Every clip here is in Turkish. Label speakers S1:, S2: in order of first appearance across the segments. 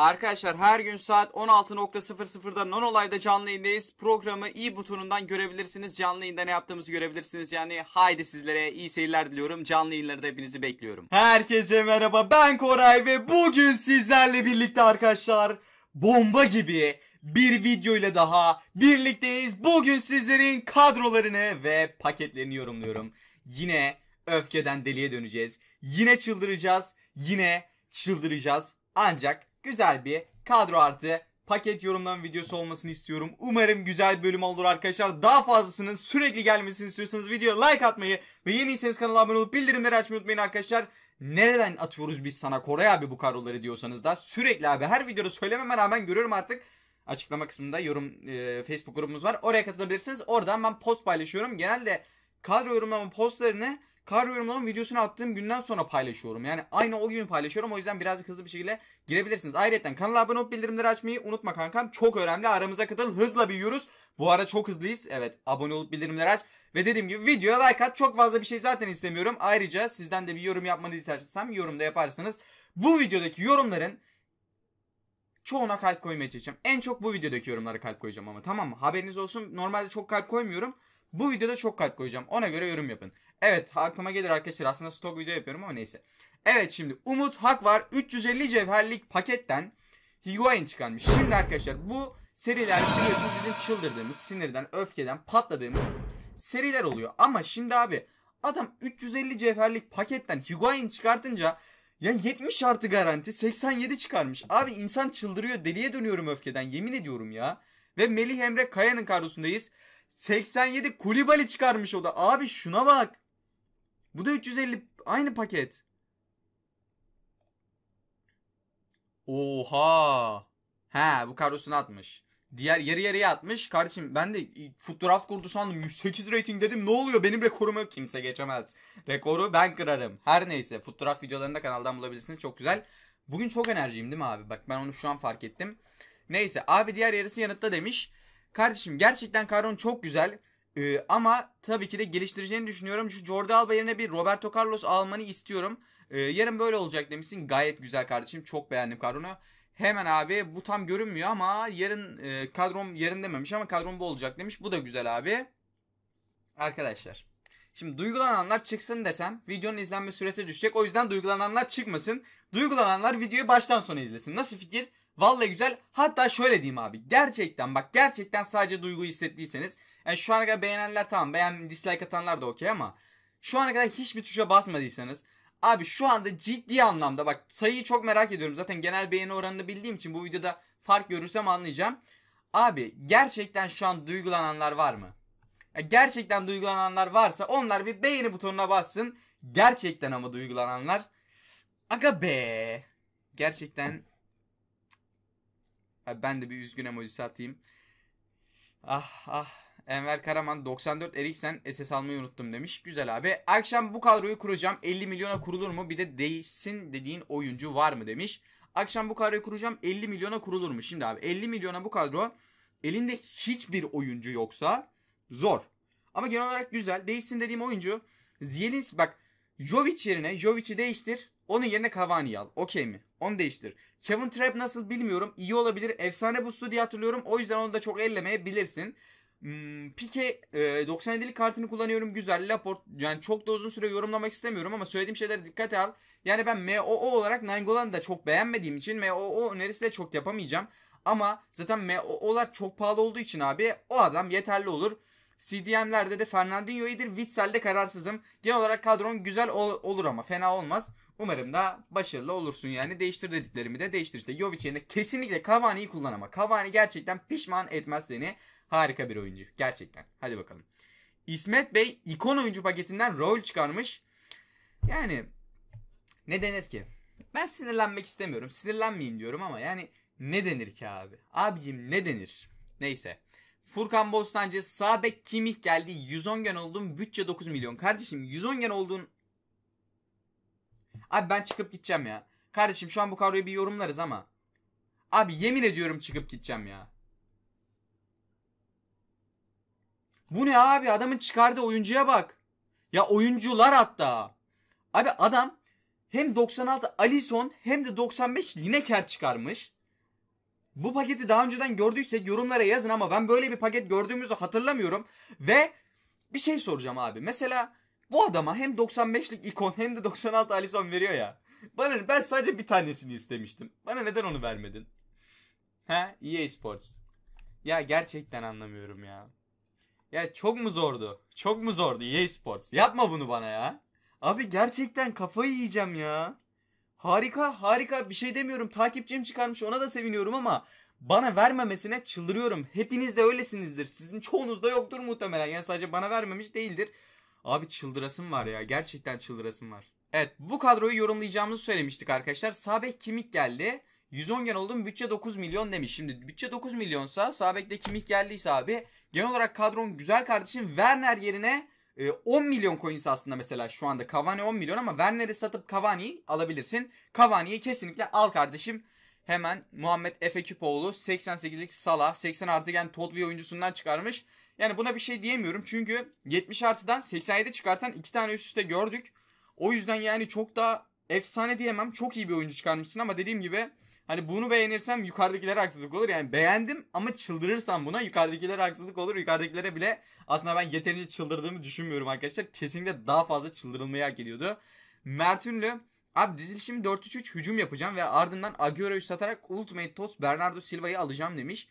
S1: Arkadaşlar her gün saat 16.00'da non olayda canlı yayındayız. Programı i butonundan görebilirsiniz. Canlı yayında ne yaptığımızı görebilirsiniz. Yani haydi sizlere iyi seyirler diliyorum. Canlı yayınlarda hepinizi bekliyorum. Herkese merhaba ben Koray ve bugün sizlerle birlikte arkadaşlar bomba gibi bir video ile daha birlikteyiz. Bugün sizlerin kadrolarını ve paketlerini yorumluyorum. Yine öfkeden deliye döneceğiz. Yine çıldıracağız. Yine çıldıracağız. Ancak güzel bir kadro artı paket yorumdan videosu olmasını istiyorum. Umarım güzel bir bölüm olur arkadaşlar. Daha fazlasının sürekli gelmesini istiyorsanız videoya like atmayı ve yeniyseniz kanala abone olup bildirimleri açmayı unutmayın arkadaşlar. Nereden atıyoruz biz sana Koray abi bu kadroları diyorsanız da sürekli abi her videoda söylememe rağmen görüyorum artık. Açıklama kısmında yorum e, Facebook grubumuz var. Oraya katılabilirsiniz. Oradan ben post paylaşıyorum. Genelde kadro yorumlama postlarını Kar yorumlamanın videosunu attığım günden sonra paylaşıyorum. Yani aynı o gün paylaşıyorum. O yüzden biraz hızlı bir şekilde girebilirsiniz. Ayrıca kanala abone olup bildirimleri açmayı unutma kankam. Çok önemli. Aramıza katıl. Hızla büyüyoruz. Bu ara çok hızlıyız. Evet abone olup bildirimleri aç. Ve dediğim gibi videoya like at. Çok fazla bir şey zaten istemiyorum. Ayrıca sizden de bir yorum yapmanızı istersem yorumda yaparsınız. Bu videodaki yorumların çoğuna kalp koymaya çalışacağım. En çok bu videodaki yorumlara kalp koyacağım ama tamam mı? Haberiniz olsun. Normalde çok kalp koymuyorum. Bu videoda çok kalp koyacağım. Ona göre yorum yapın. Evet aklıma gelir arkadaşlar aslında stok video yapıyorum ama neyse. Evet şimdi Umut Hak var 350 cevherlik paketten Higuain çıkarmış. Şimdi arkadaşlar bu seriler biliyorsunuz bizim çıldırdığımız sinirden öfkeden patladığımız seriler oluyor. Ama şimdi abi adam 350 cevherlik paketten Higuain çıkartınca ya 70 artı garanti 87 çıkarmış. Abi insan çıldırıyor deliye dönüyorum öfkeden yemin ediyorum ya. Ve Melih Emre Kaya'nın kadrosundayız. 87 Kulibali çıkarmış o da. Abi şuna bak. Bu da 350 aynı paket. Oha. He bu karosunu atmış. Diğer yarı yarıya atmış. Kardeşim ben de fotoğraf kurdu sandım. 108 rating dedim. Ne oluyor? Benim rekorumu kimse geçemez. Rekoru ben kırarım. Her neyse. Fotoğraf videolarını da kanaldan bulabilirsiniz. Çok güzel. Bugün çok enerjiyim değil mi abi? Bak ben onu şu an fark ettim. Neyse abi diğer yarısı yanıtta demiş. Kardeşim gerçekten Karon çok güzel. Ee, ama tabii ki de geliştireceğini düşünüyorum. Şu Jordi Alba yerine bir Roberto Carlos almanı istiyorum. Ee, yarın böyle olacak demişsin. Gayet güzel kardeşim. Çok beğendim kadronu. Hemen abi bu tam görünmüyor ama yarın e, kadrom yarın dememiş ama kadrom bu olacak demiş. Bu da güzel abi. Arkadaşlar. Şimdi duygulananlar çıksın desem videonun izlenme süresi düşecek. O yüzden duygulananlar çıkmasın. Duygulananlar videoyu baştan sona izlesin. Nasıl fikir? Vallahi güzel. Hatta şöyle diyeyim abi. Gerçekten bak gerçekten sadece duygu hissettiyseniz. Yani şu ana kadar beğenenler tamam beğen dislike atanlar da okey ama. Şu ana kadar hiçbir tuşa basmadıysanız. Abi şu anda ciddi anlamda bak sayıyı çok merak ediyorum. Zaten genel beğeni oranını bildiğim için bu videoda fark görürsem anlayacağım. Abi gerçekten şu an duygulananlar var mı? Yani e, gerçekten duygulananlar varsa onlar bir beğeni butonuna bassın. Gerçekten ama duygulananlar. Aga be. Gerçekten ben de bir üzgün emojisi atayım. Ah ah. Enver Karaman 94 Eriksen SS almayı unuttum demiş. Güzel abi. Akşam bu kadroyu kuracağım. 50 milyona kurulur mu? Bir de değişsin dediğin oyuncu var mı demiş. Akşam bu kadroyu kuracağım. 50 milyona kurulur mu? Şimdi abi 50 milyona bu kadro elinde hiçbir oyuncu yoksa zor. Ama genel olarak güzel. Değişsin dediğim oyuncu Zielinski bak Jovic yerine Jovic'i değiştir. Onun yerine Cavani'yi al. Okey mi? Onu değiştir. Kevin Trapp nasıl bilmiyorum. İyi olabilir. Efsane bu diye hatırlıyorum. O yüzden onu da çok ellemeyebilirsin. Hmm, Pike e, 97'lik kartını kullanıyorum güzel. Laport yani çok da uzun süre yorumlamak istemiyorum ama söylediğim şeyler dikkat al. Yani ben MOO olarak Nangolan'ı da çok beğenmediğim için MOO önerisi de çok yapamayacağım. Ama zaten MOO'lar çok pahalı olduğu için abi o adam yeterli olur. CDM'lerde de Fernandinho iyidir. Witzel'de kararsızım. Genel olarak kadron güzel ol- olur ama fena olmaz. Umarım da başarılı olursun yani. Değiştir dediklerimi de değiştir işte. Jovic yerine kesinlikle Cavani'yi kullan ama. Cavani gerçekten pişman etmez seni. Harika bir oyuncu. Gerçekten. Hadi bakalım. İsmet Bey ikon oyuncu paketinden rol çıkarmış. Yani ne denir ki? Ben sinirlenmek istemiyorum. Sinirlenmeyeyim diyorum ama yani ne denir ki abi? Abicim ne denir? Neyse. Furkan Bostancı sağ bek Kimih geldi. 110 gen oldun. Bütçe 9 milyon. Kardeşim 110 gen olduğun Abi ben çıkıp gideceğim ya. Kardeşim şu an bu kadroyu bir yorumlarız ama. Abi yemin ediyorum çıkıp gideceğim ya. Bu ne abi adamın çıkardığı oyuncuya bak. Ya oyuncular hatta. Abi adam hem 96 Alison hem de 95 Lineker çıkarmış. Bu paketi daha önceden gördüysek yorumlara yazın ama ben böyle bir paket gördüğümüzü hatırlamıyorum. Ve bir şey soracağım abi. Mesela bu adama hem 95'lik ikon hem de 96 Alisson veriyor ya. Bana ben sadece bir tanesini istemiştim. Bana neden onu vermedin? Ha? EA Sports. Ya gerçekten anlamıyorum ya. Ya çok mu zordu? Çok mu zordu EA Sports? Yapma bunu bana ya. Abi gerçekten kafayı yiyeceğim ya. Harika harika bir şey demiyorum. Takipçim çıkarmış ona da seviniyorum ama bana vermemesine çıldırıyorum. Hepiniz de öylesinizdir. Sizin çoğunuzda yoktur muhtemelen. Yani sadece bana vermemiş değildir. Abi çıldırasım var ya. Gerçekten çıldırasım var. Evet bu kadroyu yorumlayacağımızı söylemiştik arkadaşlar. Sabek Kimik geldi. 110 gen oldum bütçe 9 milyon demiş. Şimdi bütçe 9 milyonsa Sabek'le Kimik geldiyse abi genel olarak kadron güzel kardeşim Werner yerine 10 e, milyon coins aslında mesela şu anda Cavani 10 milyon ama Werner'i satıp Cavani'yi alabilirsin. Cavani'yi kesinlikle al kardeşim. Hemen Muhammed Efe Küpoğlu 88'lik Salah 80 artıgen Todvi oyuncusundan çıkarmış. Yani buna bir şey diyemiyorum. Çünkü 70 artıdan 87 çıkartan iki tane üst üste gördük. O yüzden yani çok daha efsane diyemem. Çok iyi bir oyuncu çıkarmışsın ama dediğim gibi hani bunu beğenirsem yukarıdakilere haksızlık olur. Yani beğendim ama çıldırırsam buna yukarıdakilere haksızlık olur. Yukarıdakilere bile aslında ben yeterince çıldırdığımı düşünmüyorum arkadaşlar. Kesinlikle daha fazla çıldırılmayı hak ediyordu. Mert Ünlü Abi dizilişimi 4-3-3 hücum yapacağım ve ardından Agüero'yu satarak Ultimate Tots Bernardo Silva'yı alacağım demiş.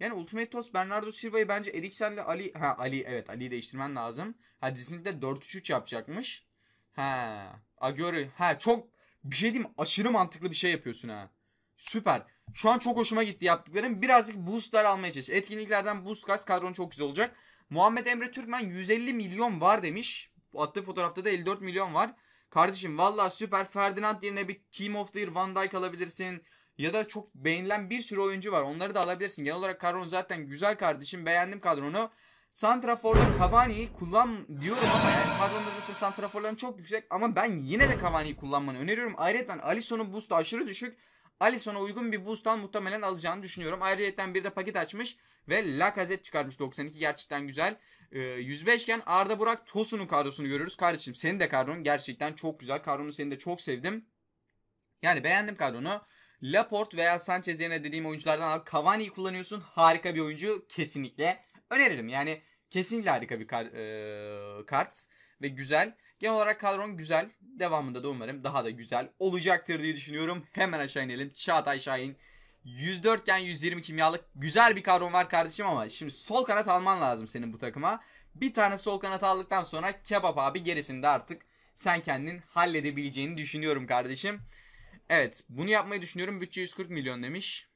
S1: Yani Ultimate Toss Bernardo Silva'yı bence Eriksen'le Ali... Ha Ali evet Ali'yi değiştirmen lazım. Ha Disney'de 4-3-3 yapacakmış. Ha Agüero. Ha çok bir şey diyeyim aşırı mantıklı bir şey yapıyorsun ha. Süper. Şu an çok hoşuma gitti yaptıklarım. Birazcık boostlar almaya çalış. Etkinliklerden boost kas kadron çok güzel olacak. Muhammed Emre Türkmen 150 milyon var demiş. Attığı fotoğrafta da 54 milyon var. Kardeşim valla süper. Ferdinand yerine bir Team of the Year Van Dijk alabilirsin. Ya da çok beğenilen bir sürü oyuncu var. Onları da alabilirsin. Genel olarak kadron zaten güzel kardeşim. Beğendim kadronu. Santrafor'da Cavani'yi kullan diyorum ama yani kadromda zaten Santrafor'ların çok yüksek ama ben yine de Cavani'yi kullanmanı öneriyorum. Ayrıca Alisson'un boost'u aşırı düşük. Alisson'a uygun bir boost'tan muhtemelen alacağını düşünüyorum. Ayrıca bir de paket açmış ve Lacazette çıkarmış 92 gerçekten güzel. E, ee, 105 iken Arda Burak Tosun'un kadrosunu görüyoruz. Kardeşim senin de kadron gerçekten çok güzel. Kadronu seni de çok sevdim. Yani beğendim kadronu. Laporte veya Sanchez yerine dediğim oyunculardan al. Cavani'yi kullanıyorsun. Harika bir oyuncu. Kesinlikle öneririm. Yani kesinlikle harika bir kar, e, kart ve güzel. Genel olarak kadron güzel. Devamında da umarım daha da güzel olacaktır diye düşünüyorum. Hemen aşağı inelim. Çağatay Şahin 104 iken 120 kimyalık güzel bir kadron var kardeşim ama şimdi sol kanat alman lazım senin bu takıma. Bir tane sol kanat aldıktan sonra Kebap abi gerisini de artık sen kendin halledebileceğini düşünüyorum kardeşim. Evet bunu yapmayı düşünüyorum. Bütçe 140 milyon demiş.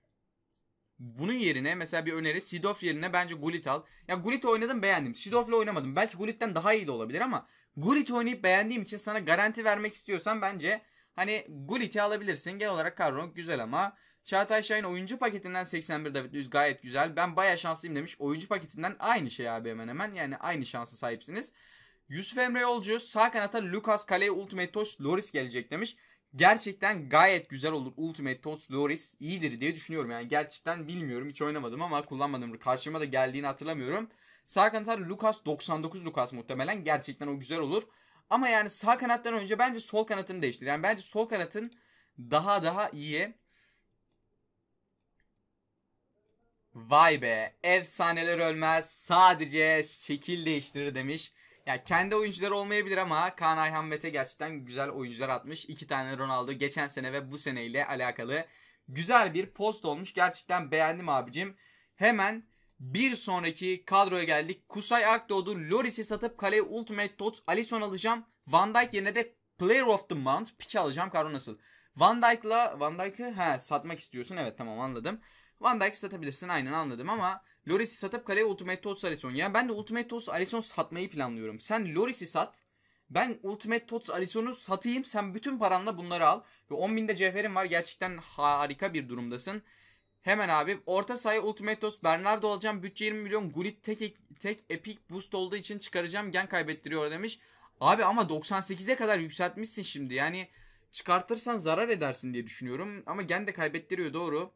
S1: Bunun yerine mesela bir öneri Sidorf yerine bence Gullit al. Ya Gullit oynadım beğendim. Sidorf'la oynamadım. Belki Gullit'ten daha iyi de olabilir ama Gullit oynayıp beğendiğim için sana garanti vermek istiyorsan bence hani Gullit'i alabilirsin. Genel olarak kadron güzel ama Çağatay Şahin oyuncu paketinden 81 David Luiz gayet güzel. Ben baya şanslıyım demiş. Oyuncu paketinden aynı şey abi hemen hemen. Yani aynı şansı sahipsiniz. Yusuf Emre Yolcu sağ kanata Lucas Kale, Ultimate Toş Loris gelecek demiş gerçekten gayet güzel olur. Ultimate Tots Loris iyidir diye düşünüyorum. Yani gerçekten bilmiyorum. Hiç oynamadım ama kullanmadım. Karşıma da geldiğini hatırlamıyorum. Sağ kanatlar Lucas 99 Lucas muhtemelen. Gerçekten o güzel olur. Ama yani sağ kanattan önce bence sol kanatını değiştir. Yani bence sol kanatın daha daha iyi. Vay be efsaneler ölmez sadece şekil değiştirir demiş. Ya kendi oyuncular olmayabilir ama Kaan Ayhan Mete gerçekten güzel oyuncular atmış. İki tane Ronaldo geçen sene ve bu seneyle alakalı güzel bir post olmuş. Gerçekten beğendim abicim. Hemen bir sonraki kadroya geldik. Kusay Akdoğdu, Loris'i satıp kaleye Ultimate tot, Alisson alacağım. Van Dijk yerine de Player of the Month pick alacağım. Karo nasıl? Van Dijk'la Van Dijk'ı ha satmak istiyorsun. Evet tamam anladım. Van Dijk'ı satabilirsin aynen anladım ama Loris'i satıp kaleye Ultimate Tots Alisson. Yani ben de Ultimate Tots Alisson satmayı planlıyorum. Sen Loris'i sat. Ben Ultimate Tots Alisson'u satayım. Sen bütün paranla bunları al. Ve 10.000'de cevherin var. Gerçekten harika bir durumdasın. Hemen abi orta sayı Ultimate Tots Bernardo alacağım. Bütçe 20 milyon. Gullit tek, tek epic boost olduğu için çıkaracağım. Gen kaybettiriyor demiş. Abi ama 98'e kadar yükseltmişsin şimdi. Yani çıkartırsan zarar edersin diye düşünüyorum. Ama gen de kaybettiriyor doğru.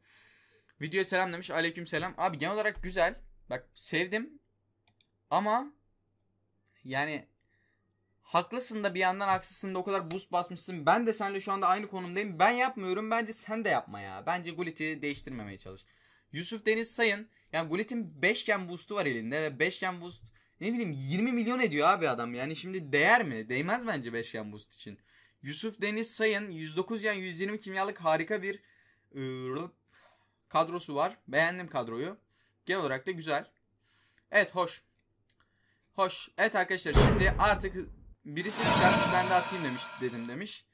S1: Videoya selam demiş. Aleyküm selam. Abi genel olarak güzel. Bak sevdim. Ama yani haklısın da bir yandan haksızsın da o kadar boost basmışsın. Ben de seninle şu anda aynı konumdayım. Ben yapmıyorum. Bence sen de yapma ya. Bence Gullit'i değiştirmemeye çalış. Yusuf Deniz Sayın. Yani Gullit'in 5 gen boost'u var elinde ve 5 gen boost ne bileyim 20 milyon ediyor abi adam. Yani şimdi değer mi? Değmez bence 5 gen boost için. Yusuf Deniz Sayın 109 yan 120 kimyalık harika bir ıı, Kadrosu var. Beğendim kadroyu. Genel olarak da güzel. Evet hoş. Hoş. Evet arkadaşlar şimdi artık birisi çıkarmış ben de atayım demiş dedim demiş.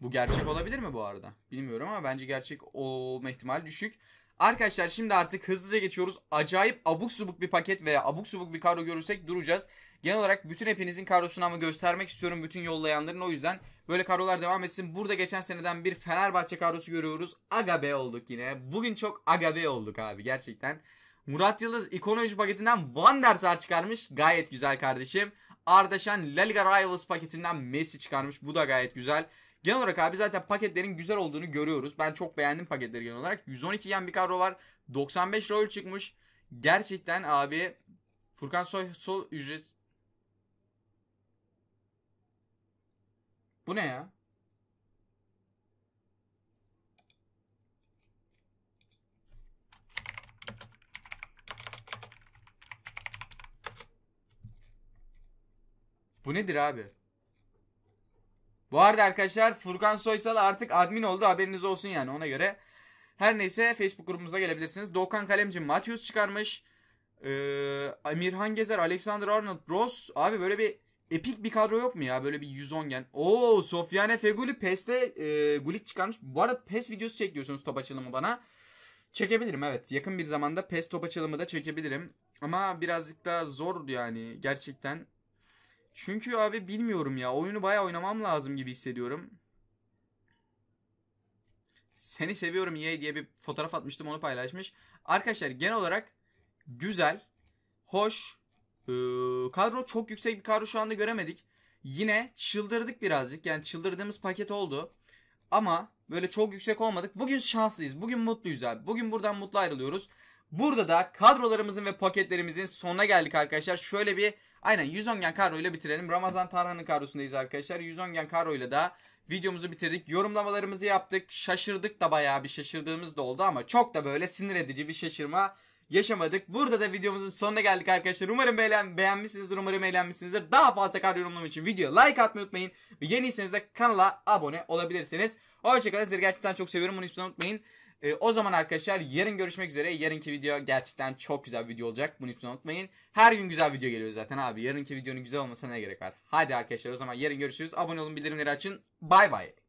S1: Bu gerçek olabilir mi bu arada? Bilmiyorum ama bence gerçek olma ihtimali düşük. Arkadaşlar şimdi artık hızlıca geçiyoruz. Acayip abuk subuk bir paket veya abuk subuk bir kadro görürsek duracağız. Genel olarak bütün hepinizin kadrosunu ama göstermek istiyorum bütün yollayanların. O yüzden böyle kadrolar devam etsin. Burada geçen seneden bir Fenerbahçe kadrosu görüyoruz. Agabe olduk yine. Bugün çok Agabe olduk abi gerçekten. Murat Yıldız ikon oyuncu paketinden Van der Sar çıkarmış. Gayet güzel kardeşim. Ardaşan La Liga Rivals paketinden Messi çıkarmış. Bu da gayet güzel. Genel olarak abi zaten paketlerin güzel olduğunu görüyoruz. Ben çok beğendim paketleri genel olarak. 112 yen bir kadro var. 95 rol çıkmış. Gerçekten abi Furkan Soy sol ücret Bu ne ya? Bu nedir abi? Bu arada arkadaşlar Furkan Soysal artık admin oldu haberiniz olsun yani ona göre. Her neyse Facebook grubumuza gelebilirsiniz. Doğukan Kalemci Matthews çıkarmış. Ee, Emirhan Gezer, Alexander Arnold, Ross. Abi böyle bir epik bir kadro yok mu ya? Böyle bir 110 gen. Oo Sofiane Feguli PES'te e, gulik çıkarmış. Bu arada PES videosu çekiyorsunuz top açılımı bana. Çekebilirim evet. Yakın bir zamanda PES top açılımı da çekebilirim. Ama birazcık daha zor yani gerçekten. Çünkü abi bilmiyorum ya. Oyunu baya oynamam lazım gibi hissediyorum. Seni seviyorum ye diye bir fotoğraf atmıştım onu paylaşmış. Arkadaşlar genel olarak güzel, hoş, ee, kadro çok yüksek bir kadro şu anda göremedik. Yine çıldırdık birazcık. Yani çıldırdığımız paket oldu. Ama böyle çok yüksek olmadık. Bugün şanslıyız. Bugün mutluyuz abi. Bugün buradan mutlu ayrılıyoruz. Burada da kadrolarımızın ve paketlerimizin sonuna geldik arkadaşlar. Şöyle bir aynen 110 gen ile bitirelim. Ramazan Tarhan'ın kadrosundayız arkadaşlar. 110 gen ile da videomuzu bitirdik. Yorumlamalarımızı yaptık. Şaşırdık da bayağı bir şaşırdığımız da oldu ama çok da böyle sinir edici bir şaşırma yaşamadık. Burada da videomuzun sonuna geldik arkadaşlar. Umarım beğen beğenmişsinizdir, umarım eğlenmişsinizdir. Daha fazla kar yorumlamak için video like atmayı unutmayın. Ve yeniyseniz de kanala abone olabilirsiniz. Hoşçakalın. sizi gerçekten çok seviyorum. Bunu hiç unutmayın. E, o zaman arkadaşlar yarın görüşmek üzere. Yarınki video gerçekten çok güzel bir video olacak. Bunu hiç unutmayın. Her gün güzel video geliyor zaten abi. Yarınki videonun güzel olmasına ne gerek var? Hadi arkadaşlar o zaman yarın görüşürüz. Abone olun, bildirimleri açın. Bay bay.